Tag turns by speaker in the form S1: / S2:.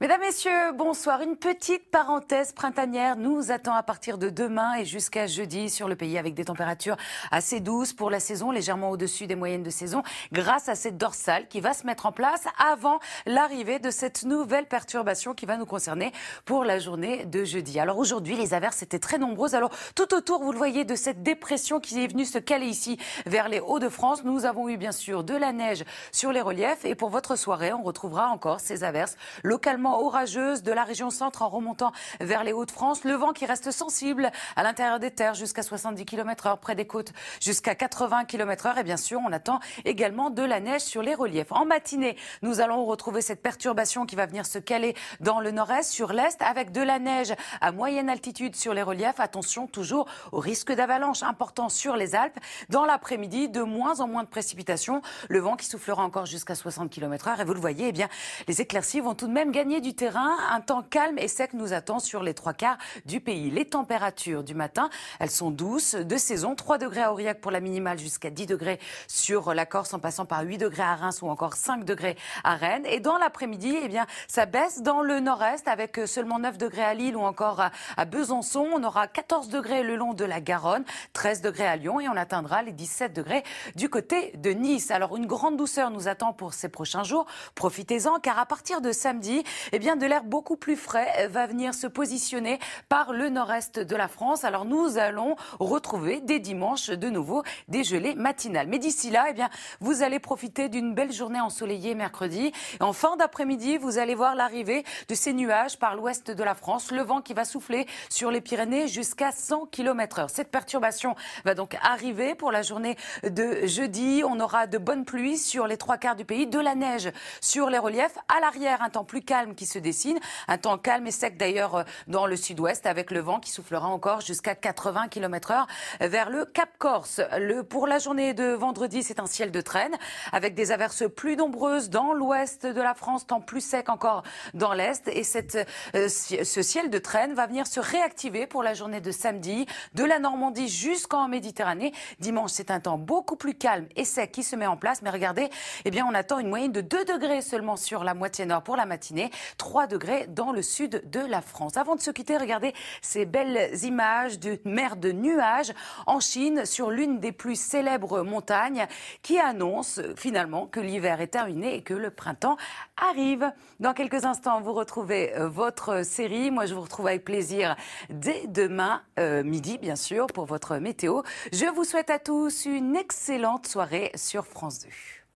S1: Mesdames, Messieurs, bonsoir. Une petite parenthèse printanière nous attend à partir de demain et jusqu'à jeudi sur le pays avec des températures assez douces pour la saison, légèrement au-dessus des moyennes de saison, grâce à cette dorsale qui va se mettre en place avant l'arrivée de cette nouvelle perturbation qui va nous concerner pour la journée de jeudi. Alors aujourd'hui, les averses étaient très nombreuses. Alors tout autour, vous le voyez, de cette dépression qui est venue se caler ici vers les Hauts-de-France, nous avons eu bien sûr de la neige sur les reliefs et pour votre soirée, on retrouvera encore ces averses localement orageuse de la région centre en remontant vers les Hauts-de-France. Le vent qui reste sensible à l'intérieur des terres jusqu'à 70 km/h, près des côtes jusqu'à 80 km/h. Et bien sûr, on attend également de la neige sur les reliefs. En matinée, nous allons retrouver cette perturbation qui va venir se caler dans le nord-est, sur l'est, avec de la neige à moyenne altitude sur les reliefs. Attention toujours au risque d'avalanche important sur les Alpes. Dans l'après-midi, de moins en moins de précipitations. Le vent qui soufflera encore jusqu'à 60 km/h. Et vous le voyez, eh bien, les éclaircies vont tout de même gagner du terrain, un temps calme et sec nous attend sur les trois quarts du pays. Les températures du matin, elles sont douces, de saison, 3 degrés à Aurillac pour la minimale jusqu'à 10 degrés sur la Corse en passant par 8 degrés à Reims ou encore 5 degrés à Rennes. Et dans l'après-midi, eh bien, ça baisse dans le nord-est avec seulement 9 degrés à Lille ou encore à Besançon. On aura 14 degrés le long de la Garonne, 13 degrés à Lyon et on atteindra les 17 degrés du côté de Nice. Alors une grande douceur nous attend pour ces prochains jours. Profitez-en car à partir de samedi, eh bien, de l'air beaucoup plus frais euh, va venir se positionner par le nord-est de la France. Alors nous allons retrouver des dimanches de nouveau des gelées matinales. Mais d'ici là, eh bien, vous allez profiter d'une belle journée ensoleillée mercredi. en fin d'après-midi, vous allez voir l'arrivée de ces nuages par l'ouest de la France, le vent qui va souffler sur les Pyrénées jusqu'à 100 km/h. Cette perturbation va donc arriver pour la journée de jeudi. On aura de bonnes pluies sur les trois quarts du pays, de la neige sur les reliefs. À l'arrière, un temps plus calme qui se dessine. Un temps calme et sec d'ailleurs euh, dans le sud-ouest avec le vent qui soufflera encore jusqu'à 80 km/h vers le Cap Corse. Le, pour la journée de vendredi, c'est un ciel de traîne avec des averses plus nombreuses dans l'ouest de la France, temps plus sec encore dans l'est. Et cette, euh, ce ciel de traîne va venir se réactiver pour la journée de samedi de la Normandie jusqu'en Méditerranée. Dimanche, c'est un temps beaucoup plus calme et sec qui se met en place. Mais regardez, eh bien, on attend une moyenne de 2 degrés seulement sur la moitié nord pour la matinée 3 degrés dans le sud de la France. Avant de se quitter, regardez ces belles images d'une mer de nuages en Chine sur l'une des plus célèbres montagnes qui annonce finalement que l'hiver est terminé et que le printemps arrive. Dans quelques instants, vous retrouvez euh, votre série. Moi, je vous retrouve avec plaisir dès demain euh, midi, bien sûr, pour votre météo. Je vous souhaite à tous une excellente soirée sur France 2.